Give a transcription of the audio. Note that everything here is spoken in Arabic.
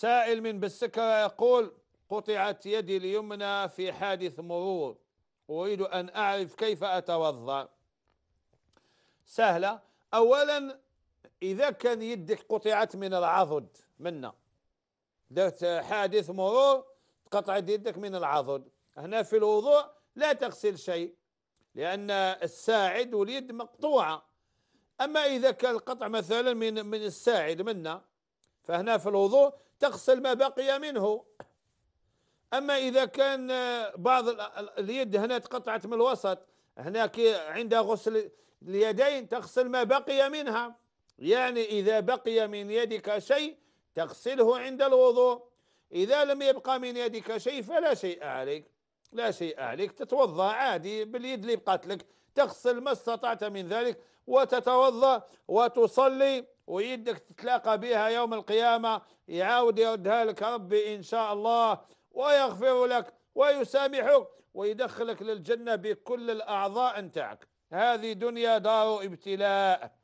سائل من بالسكرة يقول قطعت يدي اليمنى في حادث مرور أريد أن أعرف كيف أتوضأ سهلة أولا إذا كان يدك قطعت من العضد منا درت حادث مرور قطعت يدك من العضد هنا في الوضوء لا تغسل شيء لأن الساعد واليد مقطوعة أما إذا كان القطع مثلا من من الساعد منا فهنا في الوضوء تغسل ما بقي منه أما إذا كان بعض اليد هنا تقطعت من الوسط هناك عند غسل اليدين تغسل ما بقي منها يعني إذا بقي من يدك شيء تغسله عند الوضوء إذا لم يبقى من يدك شيء فلا شيء عليك لا شيء عليك تتوضأ عادي باليد اللي بقات لك تغسل ما استطعت من ذلك وتتوضأ وتصلي ويدك تتلاقى بها يوم القيامة يعاود يردها لك ربي إن شاء الله ويغفر لك ويسامحك ويدخلك للجنة بكل الأعضاء نتاعك هذه دنيا دار ابتلاء